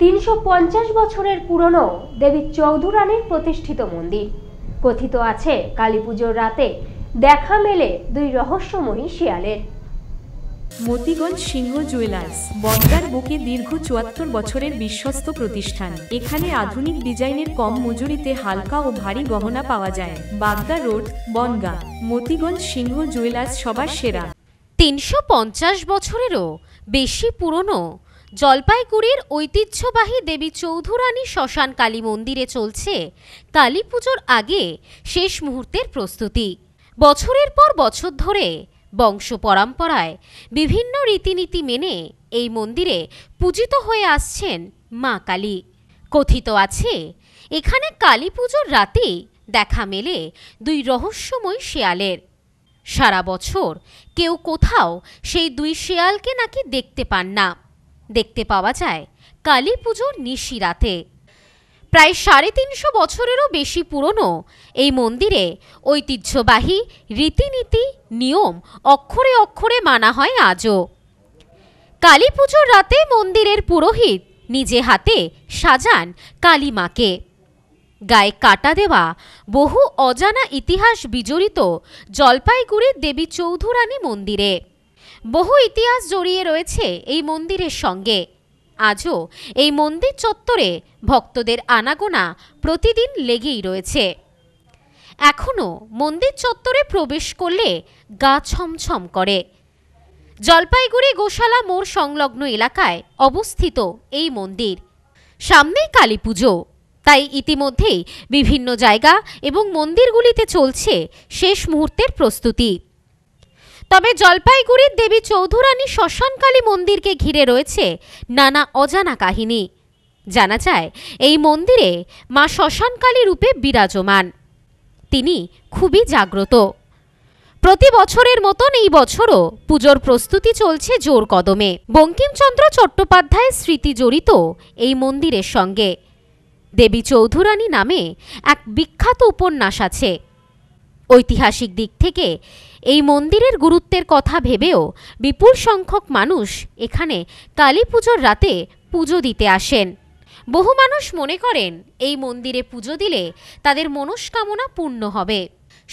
তিনশো বছরের পুরনো দেবী চৌধুরানীর প্রতিষ্ঠিত মন্দির কথিত আছে কালী পুজোর রাতে দেখা মেলে দুই রহস্যময়ী শিয়ালের মতিগঞ্জ সিংহ জুয়েলার্স বনগার বুকে দীর্ঘ চুয়াত্তর বছরের বিশ্বস্ত প্রতিষ্ঠান এখানে আধুনিক ডিজাইনের কম মজুরিতে হালকা ও ভারী গহনা পাওয়া যায় বাগদা রোড বনগা মতিগঞ্জ সিংহ জুয়েলার্স সবার সেরা তিনশো বছরেরও বেশি পুরনো জলপাইগুড়ির ঐতিহ্যবাহী দেবী চৌধুরানী শ্মশান কালী মন্দিরে চলছে কালী পুজোর আগে শেষ মুহূর্তের প্রস্তুতি বছরের পর বছর ধরে বংশ পরম্পরায় বিভিন্ন রীতিনীতি মেনে এই মন্দিরে পূজিত হয়ে আসছেন মা কালী কথিত আছে এখানে কালী পুজোর রাতেই দেখা মেলে দুই রহস্যময় শেয়ালের সারা বছর কেউ কোথাও সেই দুই শেয়ালকে নাকি দেখতে পান না দেখতে পাওয়া যায় কালী পুজোর নিশি রাতে প্রায় সাড়ে তিনশো বছরেরও বেশি পুরনো এই মন্দিরে ঐতিহ্যবাহী রীতিনীতি নিয়ম অক্ষরে অক্ষরে মানা হয় আজও কালী পুজোর রাতে মন্দিরের পুরোহিত নিজে হাতে সাজান কালী মাকে গায়ে কাটা দেওয়া বহু অজানা ইতিহাস বিজড়িত জলপাইগুড়ির দেবী চৌধুরানী মন্দিরে বহু ইতিহাস জড়িয়ে রয়েছে এই মন্দিরের সঙ্গে আজও এই মন্দির চত্বরে ভক্তদের আনাগোনা প্রতিদিন লেগেই রয়েছে এখনও মন্দির চত্বরে প্রবেশ করলে গা ছমছম করে জলপাইগুড়ি গোশালা মোড় সংলগ্ন এলাকায় অবস্থিত এই মন্দির সামনেই কালী পুজো তাই ইতিমধ্যেই বিভিন্ন জায়গা এবং মন্দিরগুলিতে চলছে শেষ মুহূর্তের প্রস্তুতি তবে জলপাইগুড়ির দেবী চৌধুরানী শ্মশানকালী মন্দিরকে ঘিরে রয়েছে নানা অজানা কাহিনী জানা যায় এই মন্দিরে মা শ্মশানকালী রূপে বিরাজমান তিনি খুবই জাগ্রত প্রতি বছরের মতন এই বছরও পুজোর প্রস্তুতি চলছে জোর কদমে বঙ্কিমচন্দ্র চট্টোপাধ্যায়ের স্মৃতি জড়িত এই মন্দিরের সঙ্গে দেবী চৌধুরানী নামে এক বিখ্যাত উপন্যাস আছে ঐতিহাসিক দিক থেকে এই মন্দিরের গুরুত্বের কথা ভেবেও বিপুল সংখ্যক মানুষ এখানে কালী পুজোর রাতে পুজো দিতে আসেন বহু মানুষ মনে করেন এই মন্দিরে পুজো দিলে তাদের মনস্কামনা পূর্ণ হবে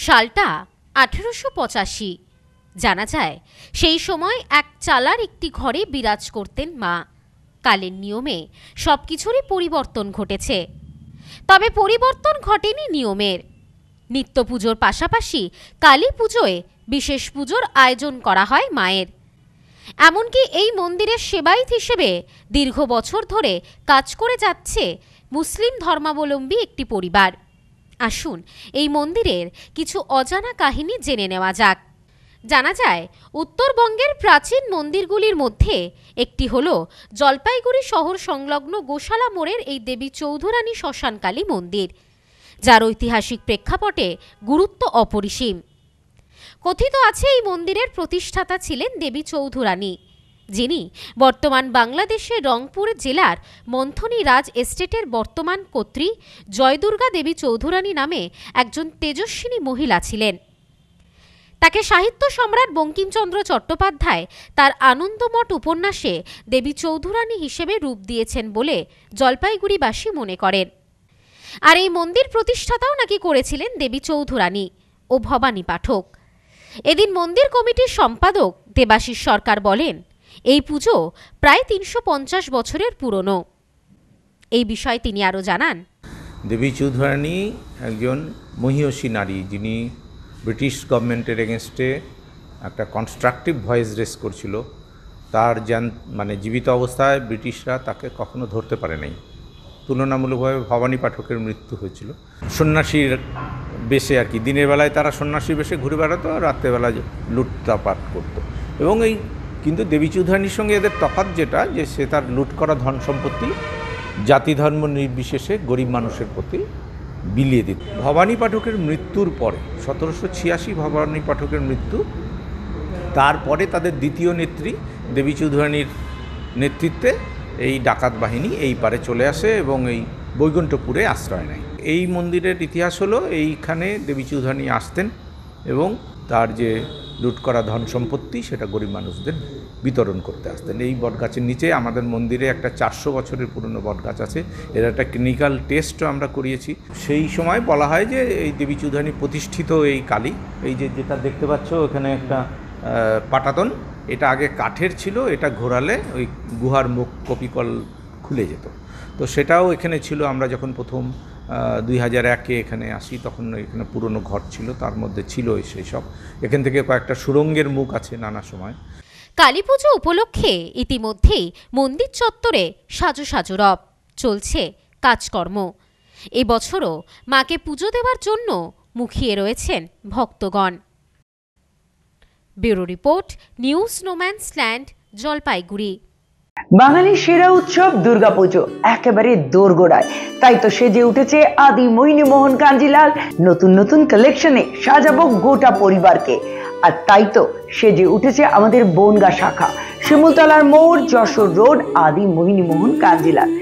সালটা আঠেরোশো পঁচাশি জানা যায় সেই সময় এক চালার একটি ঘরে বিরাজ করতেন মা কালের নিয়মে সব কিছুরই পরিবর্তন ঘটেছে তবে পরিবর্তন ঘটেনি নিয়মের নিত্য পুজোর পাশাপাশি কালী পুজোয় বিশেষ পুজোর আয়োজন করা হয় মায়ের এমনকি এই মন্দিরের সেবায়িত হিসেবে দীর্ঘ বছর ধরে কাজ করে যাচ্ছে মুসলিম ধর্মাবলম্বী একটি পরিবার আসুন এই মন্দিরের কিছু অজানা কাহিনী জেনে নেওয়া যাক জানা যায় উত্তরবঙ্গের প্রাচীন মন্দিরগুলির মধ্যে একটি হল জলপাইগুড়ি শহর সংলগ্ন গোশালা মোড়ের এই দেবী চৌধুরানী শ্মশানকালী মন্দির যার ঐতিহাসিক প্রেক্ষাপটে গুরুত্ব অপরিসীম কথিত আছে এই মন্দিরের প্রতিষ্ঠাতা ছিলেন দেবী চৌধুরানী যিনি বর্তমান বাংলাদেশের রংপুর জেলার মন্থনি রাজ এস্টেটের বর্তমান কর্ত্রী জয়দুর্গা দেবী চৌধুরানী নামে একজন তেজস্বিনী মহিলা ছিলেন তাকে সাহিত্য সম্রাট বঙ্কিমচন্দ্র চট্টোপাধ্যায় তার আনন্দমঠ উপন্যাসে দেবী চৌধুরানী হিসেবে রূপ দিয়েছেন বলে জলপাইগুড়িবাসী মনে করেন আর এই মন্দির প্রতিষ্ঠাতাও নাকি করেছিলেন দেবী চৌধুরানী ও ভবানী পাঠক এদিন মন্দির কমিটির সম্পাদক দেবাশিস সরকার বলেন এই পুজো প্রায় তিনশো বছরের পুরনো এই বিষয়ে তিনি আরও জানান দেবী চৌধুরানী একজন মহিষী নারী যিনি ব্রিটিশ গভর্নমেন্টের এগেনস্টে একটা কনস্ট্রাকটিভ ভয়েস রেস করছিল তার জ্যান মানে জীবিত অবস্থায় ব্রিটিশরা তাকে কখনো ধরতে পারে নাই তুলনামূলকভাবে ভবানী পাঠকের মৃত্যু হয়েছিল সন্ন্যাসীর বেশে আর কি দিনের বেলায় তারা সন্ন্যাসী বেশে ঘুরে বেড়াতো আর রাত্রেবেলায় লুটতাপাট করত। এবং এই কিন্তু দেবী চৌধুরানীর সঙ্গে এদের তফাত যেটা যে সে তার লুট করা ধন সম্পত্তি জাতি ধর্ম নির্বিশেষে গরিব মানুষের প্রতি বিলিয়ে দিত ভবানী পাঠকের মৃত্যুর পরে সতেরোশো ছিয়াশি ভবানী পাঠকের মৃত্যু তারপরে তাদের দ্বিতীয় নেত্রী দেবী চৌধুরানীর নেতৃত্বে এই ডাকাত বাহিনী এই পারে চলে আসে এবং এই বৈকুণ্ঠপুরে আশ্রয় নেয় এই মন্দিরের ইতিহাস হলো এইখানে দেবী চৌধুরানী আসতেন এবং তার যে লুট করা ধন সম্পত্তি সেটা গরিব মানুষদের বিতরণ করতে আসতেন এই বটগাছের নিচে আমাদের মন্দিরে একটা চারশো বছরের পুরনো বটগাছ আছে এর একটা ক্লিনিক্যাল টেস্টও আমরা করিয়েছি সেই সময় বলা হয় যে এই দেবী চৌধুরানী প্রতিষ্ঠিত এই কালী এই যে যেটা দেখতে পাচ্ছ ওখানে একটা পাটাতন এটা আগে কাঠের ছিল এটা ঘোরালে ওই গুহার মুখ কপিকল খুলে যেত তো সেটাও এখানে ছিল আমরা যখন প্রথম দুই হাজার একে এখানে আসি তখন এখানে পুরনো ঘর ছিল তার মধ্যে ছিল সেই সব এখান থেকে কয়েকটা সুরঙ্গের মুখ আছে নানা সময় কালী পুজো উপলক্ষে ইতিমধ্যেই মন্দির চত্বরে সাজু সাজু রব চলছে কাজকর্ম এবছরও মাকে পুজো দেওয়ার জন্য মুখিয়ে রয়েছেন ভক্তগণ bureau report news snowman's land Jalpaiguri বাঙালির সেরা উৎসব দুর্গাপুজো একেবারে দোরগোড়ায় তাই তো সেজে উঠেছে আদি মৈনী মোহন কাঞ্জিলাল নতুন নতুন কালেকশনে সাজাবো গোটা পরিবারকে আর তাই তো সেজে উঠেছে আমাদের বনগা শাখা শিমুলতলার মোড় যশোর রোড আদি মোহিনী মোহন কাঞ্জিলাল